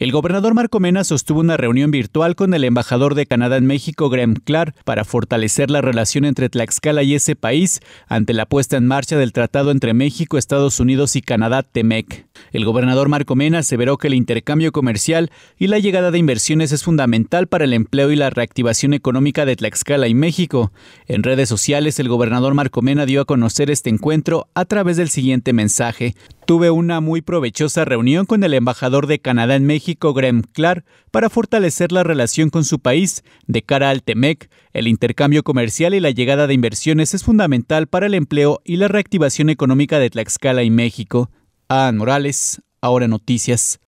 El gobernador Marco Mena sostuvo una reunión virtual con el embajador de Canadá en México, Graham Clark, para fortalecer la relación entre Tlaxcala y ese país ante la puesta en marcha del tratado entre México, Estados Unidos y Canadá, TEMEC. El gobernador Marco Mena aseveró que el intercambio comercial y la llegada de inversiones es fundamental para el empleo y la reactivación económica de Tlaxcala y México. En redes sociales, el gobernador Marco Mena dio a conocer este encuentro a través del siguiente mensaje. Tuve una muy provechosa reunión con el embajador de Canadá en México, Graham Clark, para fortalecer la relación con su país de cara al TEMEC. El intercambio comercial y la llegada de inversiones es fundamental para el empleo y la reactivación económica de Tlaxcala y México. Ana Morales, ahora noticias.